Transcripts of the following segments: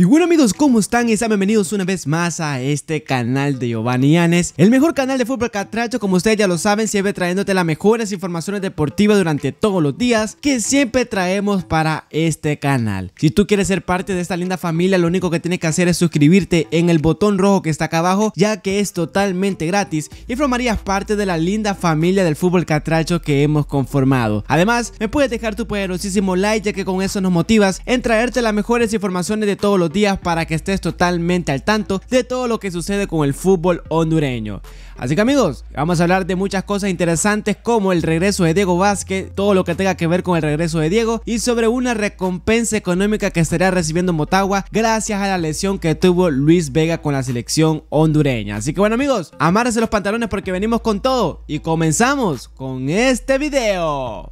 Y bueno amigos, ¿cómo están? Y sean bienvenidos una vez más a este canal de Giovanni Yanes El mejor canal de fútbol catracho, como ustedes ya lo saben Siempre trayéndote las mejores informaciones deportivas durante todos los días Que siempre traemos para este canal Si tú quieres ser parte de esta linda familia Lo único que tienes que hacer es suscribirte en el botón rojo que está acá abajo Ya que es totalmente gratis Y formarías parte de la linda familia del fútbol catracho que hemos conformado Además, me puedes dejar tu poderosísimo like Ya que con eso nos motivas en traerte las mejores informaciones de todos los días para que estés totalmente al tanto de todo lo que sucede con el fútbol hondureño. Así que amigos, vamos a hablar de muchas cosas interesantes como el regreso de Diego Vázquez, todo lo que tenga que ver con el regreso de Diego y sobre una recompensa económica que estará recibiendo Motagua gracias a la lesión que tuvo Luis Vega con la selección hondureña. Así que bueno amigos, amárrense los pantalones porque venimos con todo y comenzamos con este video.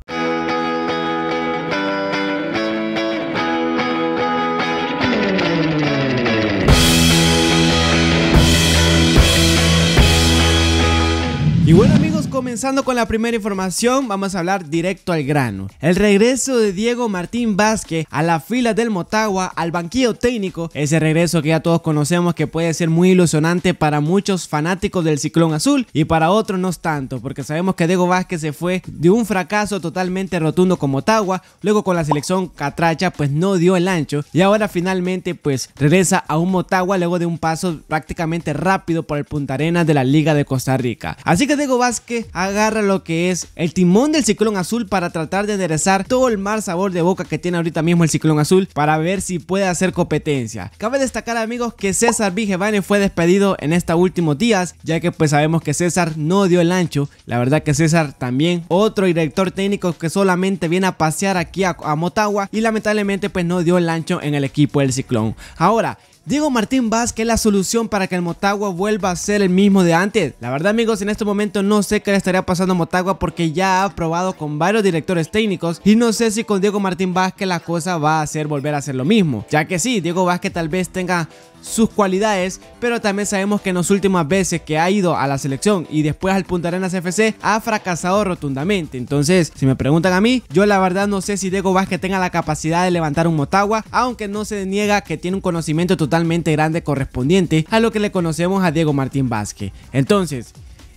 Y bueno, comenzando con la primera información, vamos a hablar directo al grano. El regreso de Diego Martín Vázquez a la fila del Motagua, al banquillo técnico, ese regreso que ya todos conocemos que puede ser muy ilusionante para muchos fanáticos del Ciclón Azul y para otros no tanto, porque sabemos que Diego Vázquez se fue de un fracaso totalmente rotundo con Motagua, luego con la selección catracha pues no dio el ancho y ahora finalmente pues regresa a un Motagua luego de un paso prácticamente rápido por el Punta Arenas de la Liga de Costa Rica. Así que Diego Vázquez agarra lo que es el timón del ciclón azul para tratar de enderezar todo el mal sabor de boca que tiene ahorita mismo el ciclón azul para ver si puede hacer competencia. Cabe destacar amigos que César Vigevane fue despedido en estos últimos días ya que pues sabemos que César no dio el ancho. La verdad que César también otro director técnico que solamente viene a pasear aquí a, a Motagua y lamentablemente pues no dio el ancho en el equipo del ciclón. Ahora, Diego Martín Vázquez es la solución para que el Motagua vuelva a ser el mismo de antes. La verdad amigos, en este momento no sé qué le estaría pasando a Motagua porque ya ha probado con varios directores técnicos y no sé si con Diego Martín Vázquez la cosa va a ser volver a ser lo mismo. Ya que sí, Diego Vázquez tal vez tenga sus cualidades, pero también sabemos que en las últimas veces que ha ido a la selección y después al Punta Arenas FC ha fracasado rotundamente. Entonces, si me preguntan a mí, yo la verdad no sé si Diego Vázquez tenga la capacidad de levantar un Motagua, aunque no se niega que tiene un conocimiento totalmente grande correspondiente a lo que le conocemos a Diego Martín Vázquez. Entonces,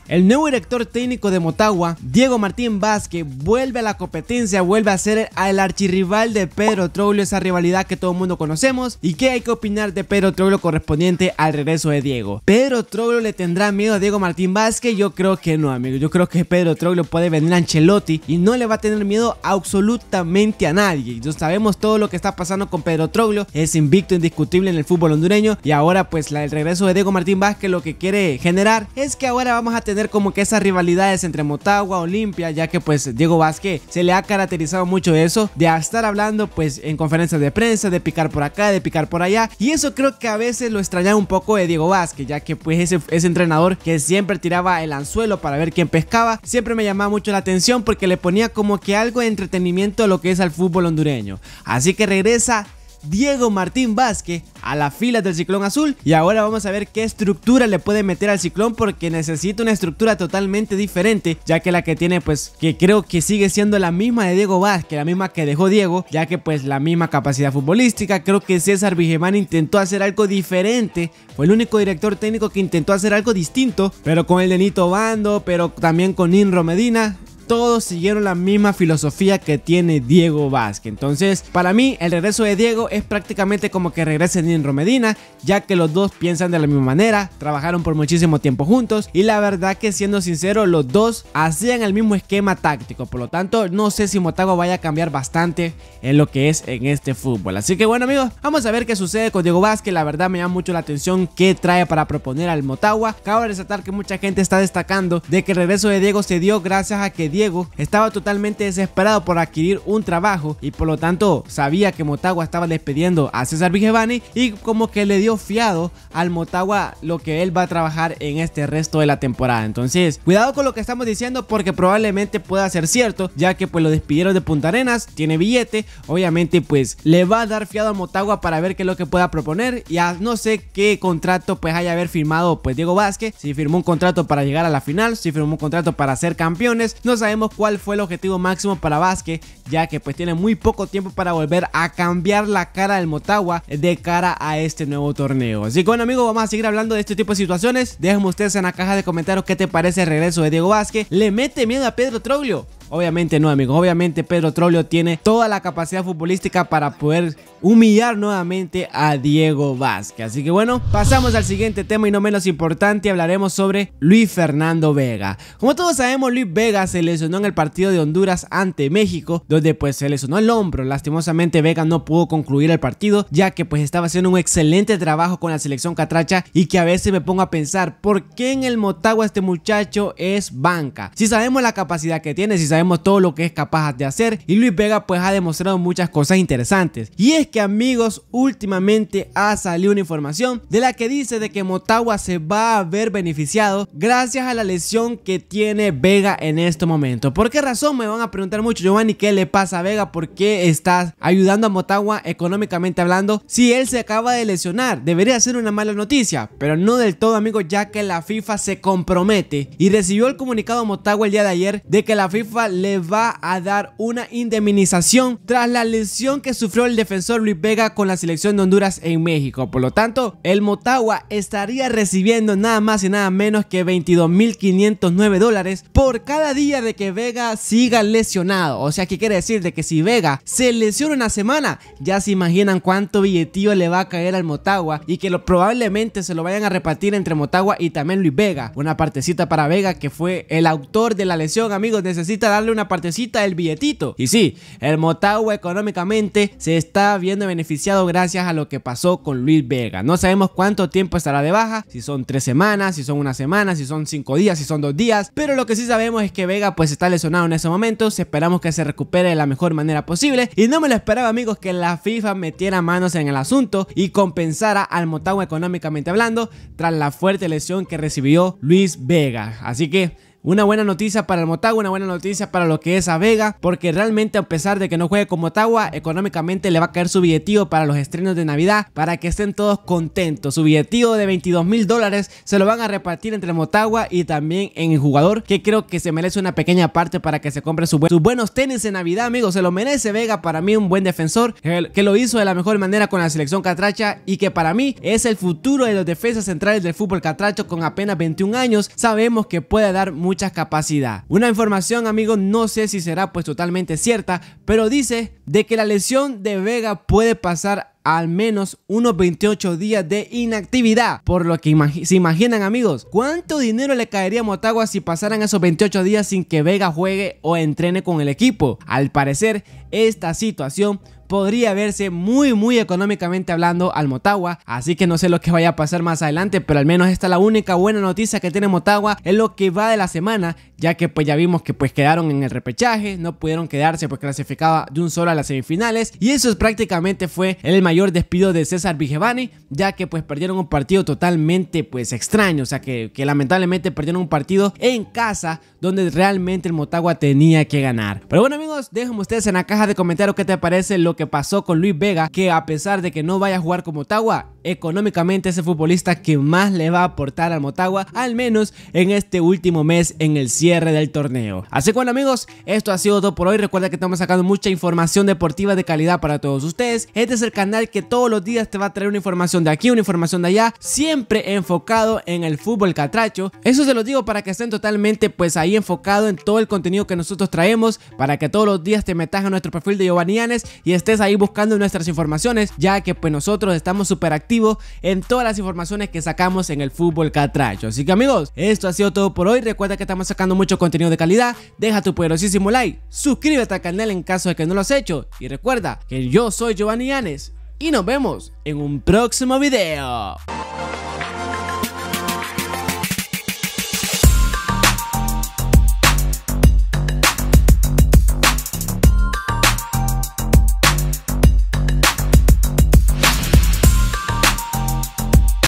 el nuevo director técnico de Motagua, Diego Martín Vázquez, vuelve a la competencia, vuelve a ser el archirrival de Pedro Troglio, esa rivalidad que todo el mundo conocemos y qué hay que opinar de Pedro Troglio correspondiente al regreso de Diego. ¿Pedro Troglio le tendrá miedo a Diego Martín Vázquez? Yo creo que no, amigo. Yo creo que Pedro Troglio puede venir a Ancelotti y no le va a tener miedo absolutamente a nadie. Ya sabemos todo lo que está pasando con Pedro Troglio, es invicto indiscutible en el fútbol hondureño y ahora pues el regreso de Diego Martín Vázquez lo que quiere generar es que ahora vamos a tener como que esas rivalidades entre Motagua, Olimpia, ya que pues Diego Vázquez se le ha caracterizado mucho eso, de estar hablando pues en conferencias de prensa, de picar por acá, de picar por allá, y eso creo que a veces lo extrañaba un poco de Diego Vázquez, ya que pues ese, ese entrenador que siempre tiraba el anzuelo para ver quién pescaba, siempre me llamaba mucho la atención porque le ponía como que algo de entretenimiento a lo que es al fútbol hondureño. Así que regresa Diego Martín Vázquez a las filas del Ciclón Azul. Y ahora vamos a ver qué estructura le puede meter al Ciclón porque necesita una estructura totalmente diferente, ya que la que tiene pues que creo que sigue siendo la misma de Diego Vázquez, la misma que dejó Diego, ya que pues la misma capacidad futbolística. Creo que César Vigemán intentó hacer algo diferente, fue el único director técnico que intentó hacer algo distinto, pero con el denito Bando, pero también con Inro Medina, todos siguieron la misma filosofía que tiene Diego Vázquez. Entonces, para mí, el regreso de Diego es prácticamente como que regrese Ninro Medina, ya que los dos piensan de la misma manera, trabajaron por muchísimo tiempo juntos y la verdad que siendo sincero, los dos hacían el mismo esquema táctico. Por lo tanto, no sé si Motagua vaya a cambiar bastante en lo que es en este fútbol. Así que bueno amigos, vamos a ver qué sucede con Diego Vázquez. La verdad me llama mucho la atención qué trae para proponer al Motagua. Cabe resaltar que mucha gente está destacando de que el regreso de Diego se dio gracias a que Diego Diego estaba totalmente desesperado por adquirir un trabajo y por lo tanto sabía que Motagua estaba despidiendo a César Vigevani y como que le dio fiado al Motagua lo que él va a trabajar en este resto de la temporada. Entonces, cuidado con lo que estamos diciendo porque probablemente pueda ser cierto, ya que pues lo despidieron de Punta Arenas, tiene billete, obviamente pues le va a dar fiado a Motagua para ver qué es lo que pueda proponer y no sé qué contrato pues haya haber firmado pues Diego Vázquez, si firmó un contrato para llegar a la final, si firmó un contrato para ser campeones, no sabemos sabemos cuál fue el objetivo máximo para Vázquez, ya que pues tiene muy poco tiempo para volver a cambiar la cara del Motagua de cara a este nuevo torneo. Así que bueno amigos, vamos a seguir hablando de este tipo de situaciones. Déjenme ustedes en la caja de comentarios qué te parece el regreso de Diego Vázquez. ¿Le mete miedo a Pedro Troglio? Obviamente no, amigos. Obviamente Pedro Trollio tiene toda la capacidad futbolística para poder humillar nuevamente a Diego Vázquez. Así que bueno, pasamos al siguiente tema y no menos importante, hablaremos sobre Luis Fernando Vega. Como todos sabemos, Luis Vega se lesionó en el partido de Honduras ante México, donde pues se lesionó el hombro. Lastimosamente Vega no pudo concluir el partido, ya que pues estaba haciendo un excelente trabajo con la selección catracha y que a veces me pongo a pensar, ¿por qué en el Motagua este muchacho es banca? Si sabemos la capacidad que tiene, si sabemos sabemos todo lo que es capaz de hacer y Luis Vega pues ha demostrado muchas cosas interesantes. Y es que amigos, últimamente ha salido una información de la que dice de que Motagua se va a ver beneficiado gracias a la lesión que tiene Vega en este momento. ¿Por qué razón? Me van a preguntar mucho Giovanni, ¿qué le pasa a Vega? ¿Por qué estás ayudando a Motagua económicamente hablando si él se acaba de lesionar? Debería ser una mala noticia, pero no del todo amigos ya que la FIFA se compromete y recibió el comunicado Motagua el día de ayer de que la FIFA le va a dar una indemnización tras la lesión que sufrió el defensor Luis Vega con la selección de Honduras en México. Por lo tanto, el Motagua estaría recibiendo nada más y nada menos que 22.509 dólares por cada día de que Vega siga lesionado. O sea, ¿qué quiere decir? De que si Vega se lesiona una semana, ya se imaginan cuánto billetillo le va a caer al Motagua y que lo, probablemente se lo vayan a repartir entre Motagua y también Luis Vega. Una partecita para Vega que fue el autor de la lesión, amigos. Necesita dar darle una partecita del billetito. Y sí, el Motagua económicamente se está viendo beneficiado gracias a lo que pasó con Luis Vega. No sabemos cuánto tiempo estará de baja, si son tres semanas, si son una semana, si son cinco días, si son dos días, pero lo que sí sabemos es que Vega pues está lesionado en ese momento, esperamos que se recupere de la mejor manera posible y no me lo esperaba amigos que la FIFA metiera manos en el asunto y compensara al Motagua económicamente hablando tras la fuerte lesión que recibió Luis Vega. Así que una buena noticia para el Motagua, una buena noticia para lo que es a Vega, porque realmente a pesar de que no juegue con Motagua, económicamente le va a caer su billetío para los estrenos de Navidad, para que estén todos contentos. Su billetío de 22 mil dólares se lo van a repartir entre Motagua y también en el jugador, que creo que se merece una pequeña parte para que se compre sus buenos tenis en Navidad, amigos. Se lo merece Vega, para mí un buen defensor, que lo hizo de la mejor manera con la selección catracha y que para mí es el futuro de los defensas centrales del fútbol catracho con apenas 21 años. Sabemos que puede dar mucha capacidad. Una información, amigos, no sé si será pues totalmente cierta, pero dice de que la lesión de Vega puede pasar al menos unos 28 días de inactividad. Por lo que se imaginan amigos, ¿cuánto dinero le caería a Motagua si pasaran esos 28 días sin que Vega juegue o entrene con el equipo? Al parecer, esta situación podría verse muy muy económicamente hablando al Motagua, así que no sé lo que vaya a pasar más adelante, pero al menos esta es la única buena noticia que tiene Motagua es lo que va de la semana, ya que pues ya vimos que pues quedaron en el repechaje, no pudieron quedarse pues clasificaba de un solo a las semifinales y eso es prácticamente fue el mayor despido de César Vigevani, ya que pues perdieron un partido totalmente pues extraño, o sea que, lamentablemente perdieron un partido en casa donde realmente el Motagua tenía que ganar. Pero bueno amigos, déjenme ustedes en la caja de comentarios qué te parece lo que pasó con Luis Vega, que a pesar de que no vaya a jugar como Tawa, económicamente ese futbolista que más le va a aportar al Motagua, al menos en este último mes en el cierre del torneo. Así que bueno amigos, esto ha sido todo por hoy. Recuerda que estamos sacando mucha información deportiva de calidad para todos ustedes. Este es el canal que todos los días te va a traer una información de aquí, una información de allá, siempre enfocado en el fútbol catracho. Eso se lo digo para que estén totalmente pues ahí enfocado en todo el contenido que nosotros traemos, para que todos los días te metas a nuestro perfil de Giovannianes y estés ahí buscando nuestras informaciones, ya que pues nosotros estamos súper activos en todas las informaciones que sacamos en el fútbol catracho. Así que amigos, esto ha sido todo por hoy. Recuerda que estamos sacando mucho contenido de calidad. Deja tu poderosísimo like, suscríbete al canal en caso de que no lo has hecho. Y recuerda que yo soy Giovanni Yanes y nos vemos en un próximo video.